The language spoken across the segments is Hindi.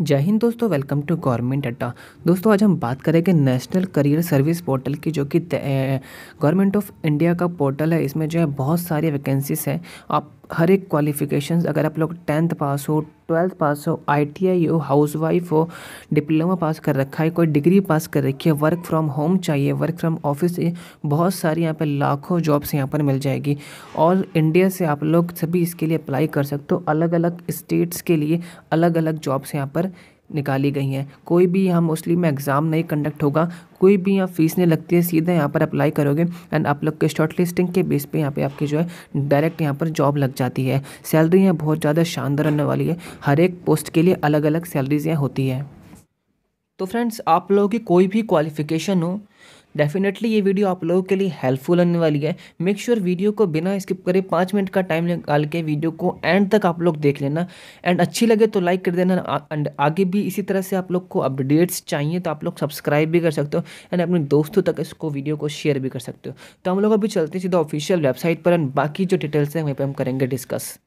जय हिंद दोस्तों वेलकम टू गवर्नमेंट अड्डा दोस्तों आज हम बात करेंगे नेशनल करियर सर्विस पोर्टल की जो कि गवर्नमेंट ऑफ इंडिया का पोर्टल है इसमें जो है बहुत सारी वैकेंसीज हैं आप हर एक क्वालिफिकेशंस अगर आप लोग टेंथ पास हो ट्वेल्थ पास हो आईटीआई हो हाउसवाइफ हो डिप्लोमा पास कर रखा है कोई डिग्री पास कर रखी है वर्क फ्रॉम होम चाहिए वर्क फ्रॉम ऑफिस बहुत सारी यहाँ पर लाखों जॉब्स यहाँ पर मिल जाएगी और इंडिया से आप लोग सभी इसके लिए अप्लाई कर सकते हो अलग अलग स्टेट्स के लिए अलग अलग जॉब्स यहाँ पर निकाली गई हैं कोई भी यहाँ मुस्लिम में एग्ज़ाम नहीं कंडक्ट होगा कोई भी यहाँ फीस नहीं लगती है सीधे यहाँ पर अप्लाई करोगे एंड आप लोग के शॉर्ट लिस्टिंग के बेस पे यहाँ पे आपकी जो है डायरेक्ट यहाँ पर जॉब लग जाती है सैलरी यहाँ बहुत ज़्यादा शानदार रहने वाली है हर एक पोस्ट के लिए अलग अलग सैलरीज यहाँ होती है तो फ्रेंड्स आप लोगों की कोई भी क्वालिफिकेशन हो डेफिनेटली ये वीडियो आप लोगों के लिए हेल्पफुल होने वाली है मेक श्योर sure वीडियो को बिना स्किप करे पाँच मिनट का टाइम निकाल के वीडियो को एंड तक आप लोग देख लेना एंड अच्छी लगे तो लाइक कर देना एंड आगे भी इसी तरह से आप लोग को अपडेट्स चाहिए तो आप लोग सब्सक्राइब भी कर सकते हो एंड अपने दोस्तों तक इसको वीडियो को शेयर भी कर सकते हो तो हम लोग अभी चलते सीधा ऑफिशियल वेबसाइट पर एंड बाकी जो डिटेल्स हैं वहीं पर हम करेंगे डिस्कस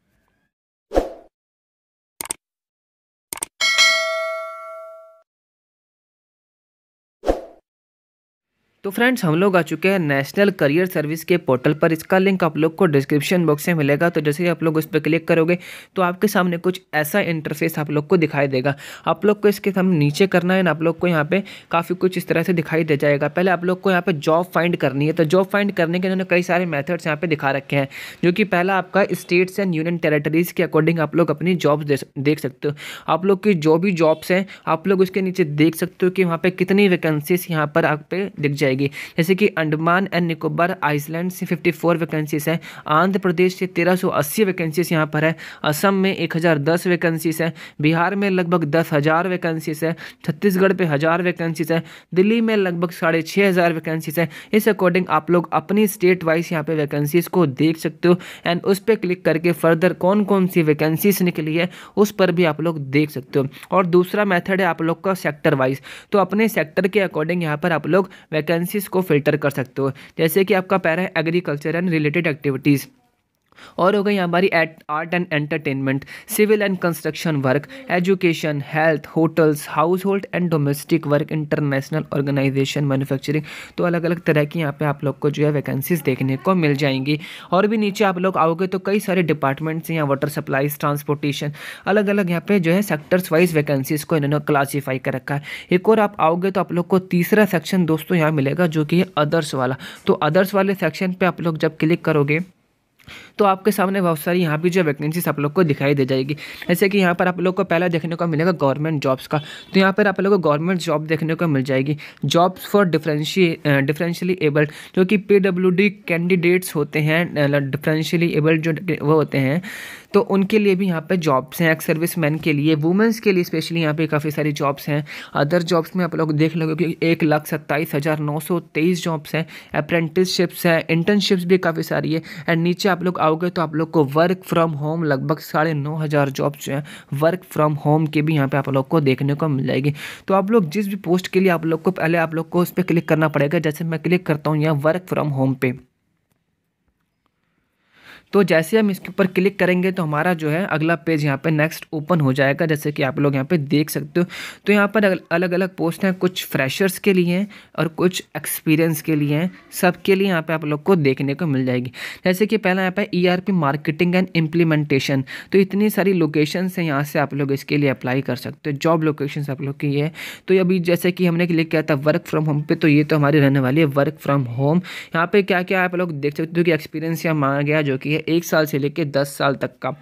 तो फ्रेंड्स हम लोग आ चुके हैं नेशनल करियर सर्विस के पोर्टल पर इसका लिंक आप लोग को डिस्क्रिप्शन बॉक्स में मिलेगा तो जैसे ही आप लोग उस पर क्लिक करोगे तो आपके सामने कुछ ऐसा इंटरफेस आप लोग को दिखाई देगा आप लोग को इसके सामने नीचे करना है ना आप लोग को यहाँ पे काफ़ी कुछ इस तरह से दिखाई दे जाएगा पहले आप लोग को यहाँ पर जॉब फाइंड करनी है तो जॉब फाइंड करने के उन्होंने कई सारे मैथड्स यहाँ पर दिखा रखे हैं जो कि पहला आपका स्टेट्स एंड यूनियन टेरेटरीज़ के अकॉर्डिंग आप लोग अपनी जॉब देख सकते हो आप लोग की जो भी जॉब्स हैं आप लोग उसके नीचे देख सकते हो कि वहाँ पर कितनी वैकेंसीज यहाँ पर आप पे दिख जाएगी जाएगी जैसे कि अंडमान एंड निकोबार आइसलैंड से 54 वैकेंसीज हैं आंध्र प्रदेश से 1380 वैकेंसीज यहाँ पर है असम में 1010 वैकेंसीज हैं बिहार में लगभग दस हज़ार वैकेंसीज है छत्तीसगढ़ पे हज़ार वैकेंसीज है दिल्ली में लगभग साढ़े छः हज़ार वैकेंसीज है इस अकॉर्डिंग आप लोग अपनी स्टेट वाइज यहाँ पर वैकेंसीज को देख सकते हो एंड उस पर क्लिक करके फर्दर कौन कौन सी वैकेंसीज निकली है उस पर भी आप लोग देख सकते हो और दूसरा मैथड है आप लोग का सेक्टर वाइज तो अपने सेक्टर के अकॉर्डिंग यहाँ पर आप लोग वैकेंसी वैकेंसीज को फिल्टर कर सकते हो जैसे कि आपका पैरा है एग्रीकल्चर एंड रिलेटेड एक्टिविटीज़ और हो गई हमारी art and entertainment civil and construction work education health hotels household and domestic work international organisation manufacturing तो अलग अलग तरह की यहाँ पे आप लोग को जो है वैकेंसीज देखने को मिल जाएंगी और भी नीचे आप लोग आओगे तो कई सारे डिपार्टमेंट्स हैं यहाँ वाटर सप्लाईज ट्रांसपोर्टेशन अलग अलग यहाँ पे जो है सेक्टर्स वाइज वैकेंसीज को इन्होंने क्लासीफाई कर रखा है एक और आप आओगे तो आप लोग को तीसरा सेक्शन दोस्तों यहाँ मिलेगा जो कि अदर्स वाला तो अदर्स वाले सेक्शन पर आप लोग जब क्लिक करोगे तो आपके सामने बहुत सारी यहाँ भी जो वैकेंसीज आप लोग को दिखाई दे जाएगी जैसे कि यहाँ पर आप लोग को पहला देखने को मिलेगा गवर्नमेंट जॉब्स का तो यहाँ पर आप लोग को गवर्नमेंट जॉब देखने को मिल जाएगी jobs for different differentially abled जो कि पी कैंडिडेट्स होते हैं डिफरेंशियली एबल्ड जो वो होते हैं तो उनके लिए भी यहाँ पे जॉब्स हैं एक्स सर्विस मैन के लिए वुमेंस के लिए स्पेशली यहाँ पे काफ़ी सारी जॉब्स हैं अदर जॉब्स में आप लोग देख लोगे कि एक लाख सत्ताईस हज़ार नौ सौ तेईस जॉब्स हैं अप्रेंटिसशिप्स हैं इंटर्नशिप्स भी काफ़ी सारी है एंड नीचे आप लोग आओगे तो आप लोग को वर्क फ्रॉम होम लगभग साढ़े नौ हज़ार जॉब्स जो हैं वर्क फ्रॉम होम के भी यहाँ पर आप लोग को देखने को मिल जाएगी तो आप लोग जिस भी पोस्ट के लिए आप लोग को पहले आप लोग को उस पर क्लिक करना पड़ेगा जैसे मैं क्लिक करता हूँ यहाँ वर्क फ्रॉम होम पे तो जैसे हम इसके ऊपर क्लिक करेंगे तो हमारा जो है अगला पेज यहाँ पे नेक्स्ट ओपन हो जाएगा जैसे कि आप लोग यहाँ पे देख सकते हो तो यहाँ पर अलग अलग पोस्ट हैं कुछ फ्रेशर्स के लिए हैं और कुछ एक्सपीरियंस के लिए हैं सब के लिए यहाँ पे आप लोग को देखने को मिल जाएगी जैसे कि पहला यहाँ पे ई मार्केटिंग एंड इम्प्लीमेंटेशन तो इतनी सारी लोकेशन हैं यहाँ से आप लोग इसके लिए अप्लाई कर सकते हो जॉब लोकेशन आप लोग की है तो अभी जैसे कि हमने क्लिक किया था वर्क फ्रॉम होम पर तो ये तो हमारी रहने वाली है वर्क फ्रॉम होम यहाँ पर क्या क्या आप लोग देख सकते हो कि एक्सपीरियंस यहाँ मांगा गया जो कि है है एक साल से लेकर दस साल तक का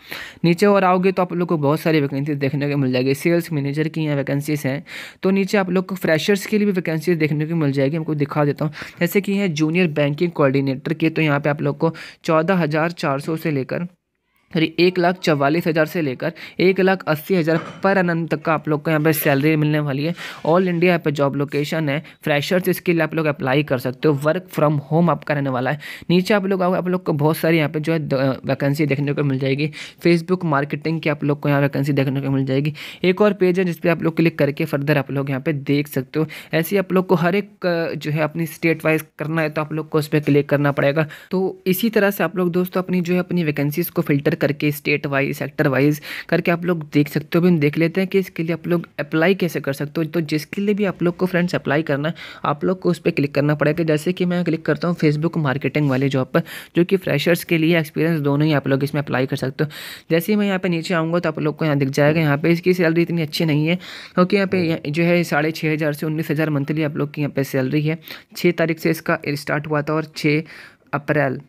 नीचे और आओगे तो आप लोग को बहुत सारी वैकेंसी देखने को मिल जाएगी सेल्स मैनेजर की यहाँ वैकेंसीज हैं तो नीचे आप लोग को फ्रेशर्स के लिए भी वैकेंसीज देखने को मिल जाएगी हमको दिखा देता हूँ जैसे कि है जूनियर बैंकिंग कोऑर्डिनेटर के तो यहाँ पर आप लोग को चौदह से लेकर करीब एक लाख चवालीस हज़ार से लेकर एक लाख अस्सी हज़ार पर अनंत तक का आप लोग को यहाँ पे सैलरी मिलने वाली है ऑल इंडिया यहाँ पे जॉब लोकेशन है फ्रेशर्स इसके लिए आप लोग अप्लाई कर सकते हो वर्क फ्रॉम होम आपका रहने वाला है नीचे आप लोग आओ आप लोग को बहुत सारी यहाँ पे जो है वैकेंसी देखने को मिल जाएगी फेसबुक मार्केटिंग की आप लोग को यहाँ वैकेंसी देखने को मिल जाएगी एक और पेज है जिसपे आप लोग क्लिक करके फर्दर आप लोग यहाँ पर देख सकते हो ऐसे आप लोग को हर एक जो है अपनी स्टेट वाइज करना है तो आप लोग को उस पर क्लिक करना पड़ेगा तो इसी तरह से आप लोग दोस्तों अपनी जो है अपनी वैकेंसीज़ को फिल्टर करके स्टेट वाइज सेक्टर वाइज करके आप लोग देख सकते हो भी देख लेते हैं कि इसके लिए आप लोग अप्लाई कैसे कर सकते हो तो जिसके लिए भी आप लोग को फ्रेंड्स अप्लाई करना आप लोग को उस पर क्लिक करना पड़ेगा जैसे कि मैं क्लिक करता हूँ फेसबुक मार्केटिंग वाले जॉब पर जो कि फ्रेशर्स के लिए एक्सपीरियंस दोनों ही आप लोग इसमें अप्लाई कर सकते हो जैसे ही मैं यहाँ पर नीचे आऊँगा तो आप लोग को यहाँ दिख जाएगा यहाँ पर इसकी सैलरी इतनी अच्छी नहीं है क्योंकि यहाँ पे जो है साढ़े छः हज़ार से उन्नीस हज़ार मंथली आप लोग की यहाँ पे सैलरी है छः तारीख से इसका स्टार्ट हुआ था और छः अप्रैल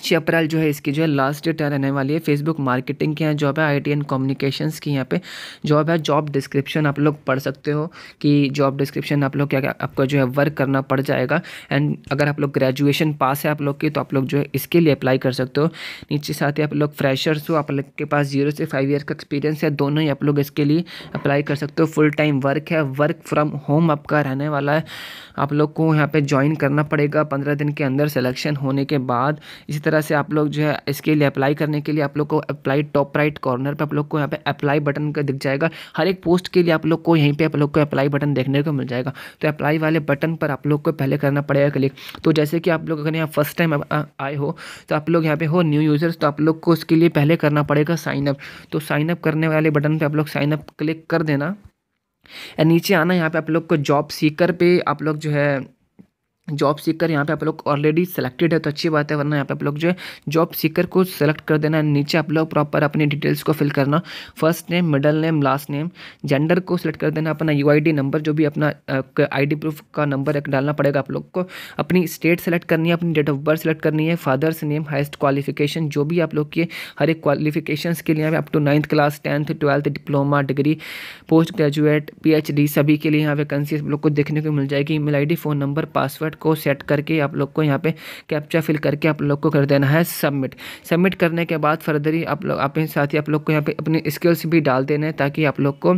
छः अप्रैल जो है इसकी जो है लास्ट डेट रहने वाली है फेसबुक मार्केटिंग की यहाँ जॉब है आईटी एंड कम्युनिकेशंस की यहाँ पे जॉब है जॉब डिस्क्रिप्शन आप लोग पढ़ सकते हो कि जॉब डिस्क्रिप्शन आप लोग क्या क्या आपका जो है वर्क करना पड़ जाएगा एंड अगर आप लोग ग्रेजुएशन पास है आप लोग की तो आप लोग जो है इसके लिए अप्लाई कर सकते हो नीचे साथ ही आप लोग फ्रेशर्स हो आप लोग के पास जीरो से फाइव ईयर का एक्सपीरियंस है दोनों ही आप लोग इसके लिए अप्लाई कर सकते हो फुल टाइम वर्क है वर्क फ्रॉम होम आपका रहने वाला है आप लोग को यहाँ पर ज्वाइन करना पड़ेगा पंद्रह दिन के अंदर सेलेक्शन होने के बाद इसी तरह से आप लोग जो है इसके लिए अप्लाई करने के लिए आप लोग को अप्लाई टॉप राइट कॉर्नर पर आप लोग को यहाँ पे अप्लाई बटन का दिख जाएगा हर एक पोस्ट के लिए आप लोग को यहीं पर आप लोग को अप्लाई बटन देखने को मिल जाएगा तो अप्लाई वाले बटन पर आप लोग को पहले करना पड़ेगा क्लिक तो जैसे कि आप लोग अगर यहाँ फर्स्ट टाइम आए हो तो आप लोग यहाँ पे हो न्यू यूज़र्स तो आप लोग को उसके लिए पहले करना पड़ेगा साइनअप तो साइनअप करने वाले बटन पर आप लोग साइनअप क्लिक कर देना या नीचे आना यहाँ पे आप लोग को जॉब सीकर पे आप लोग जो है जॉब सीकर यहाँ पे आप लोग ऑलरेडी सेलेक्टेड है तो अच्छी बात है वरना यहाँ पे आप लोग जो है जॉब सीकर को सेलेक्ट कर देना है नीचे आप लोग प्रॉपर अपनी डिटेल्स को फिल करना first name middle name last name gender को सिलेक्ट कर देना अपना यूआईडी नंबर जो भी अपना आईडी प्रूफ का नंबर एक डालना पड़ेगा आप लोग को अपनी स्टेट सेलेक्ट करनी है अपनी डेट ऑफ बर्थ सेलेक्ट करनी है फादर्स नेम हाइस्ट क्वालिफिकेशन जो भी आप लोग की हर एक क्वालिफिकेशन के लिए up to ninth class tenth twelfth diploma degree post graduate P सभी के लिए यहाँ वैकेंसी आप लोग को देखने को मिल जाएगी ईमेल आई फ़ोन नंबर पासवर्ड शॉर्टकट को सेट करके आप लोग को यहाँ पे कैप्चा फिल करके आप लोग को कर देना है सबमिट सबमिट करने के बाद ही आप लोग अपने साथ ही आप लोग को यहाँ पे अपनी स्किल्स भी डाल देना है ताकि आप लोग को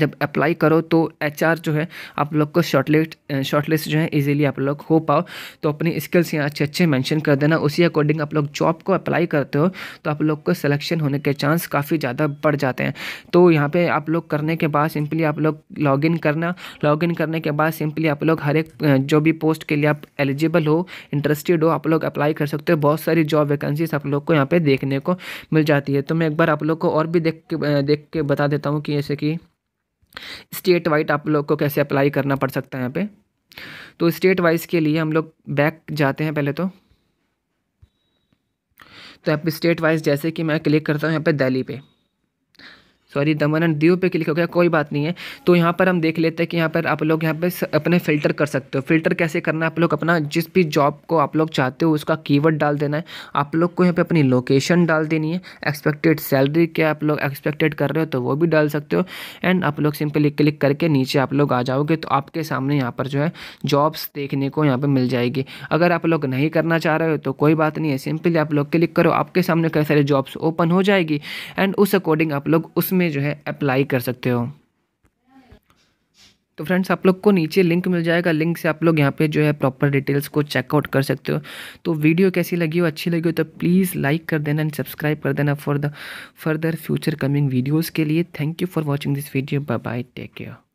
जब अप्लाई करो तो एच जो है आप लोग को शॉर्टलिस्ट शॉर्टलिस्ट जो है ईजिली आप लोग हो पाओ तो अपनी स्किल्स यहाँ अच्छे अच्छे मैंशन कर देना उसी अकॉर्डिंग आप लोग जॉब को अप्लाई करते हो तो आप लोग को सिलेक्शन होने के चांस काफ़ी ज़्यादा बढ़ जाते हैं तो यहाँ पे आप लोग करने के बाद सिंपली आप लोग लॉगिन करना इन करने के बाद सिंपली आप लोग हर एक जो भी पोस्ट के लिए आप एलिजिबल हो इंटरेस्टेड हो आप लोग अप्लाई कर सकते हो बहुत सारी जॉब वैकेंसीज आप लोग को यहाँ पर देखने को मिल जाती है तो मैं एक बार आप लोग को और भी देख के देख के बता देता हूँ कि जैसे कि स्टेट वाइड आप लोग को कैसे अप्लाई करना पड़ सकता है यहाँ पे तो स्टेट वाइज के लिए हम लोग बैक जाते हैं पहले तो तो यहाँ पे स्टेट वाइज जैसे कि मैं क्लिक करता हूँ यहाँ पे दिल्ली पे सॉरी दमन एंड दीव पे क्लिक हो गया कोई बात नहीं है तो यहाँ पर हम देख लेते हैं कि यहाँ पर आप लोग यहाँ पे अपने फ़िल्टर कर सकते हो फिल्टर कैसे करना है आप लोग अपना जिस भी जॉब को आप लोग चाहते हो उसका कीवर्ड डाल देना है आप लोग को यहाँ पर अपनी लोकेशन डाल देनी है एक्सपेक्टेड सैलरी क्या आप लोग एक्सपेक्टेड कर रहे हो तो वो भी डाल सकते हो एंड आप लोग सिंपली क्लिक करके नीचे आप लोग आ जाओगे तो आपके सामने यहाँ पर जो है जॉब्स देखने को यहाँ पर मिल जाएगी अगर आप लोग नहीं करना चाह रहे हो तो कोई बात नहीं है सिंपली आप लोग क्लिक करो आपके सामने कई सारे जॉब्स ओपन हो जाएगी एंड उस अकॉर्डिंग आप लोग उसमें में जो है अप्लाई कर सकते हो तो फ्रेंड्स आप लोग को नीचे लिंक मिल जाएगा लिंक से आप लोग यहाँ पे जो है प्रॉपर डिटेल्स को चेकआउट कर सकते हो तो वीडियो कैसी लगी हो अच्छी लगी हो तो प्लीज़ लाइक कर देना एंड सब्सक्राइब कर देना for the further future coming videos के लिए thank you for watching this video bye bye take care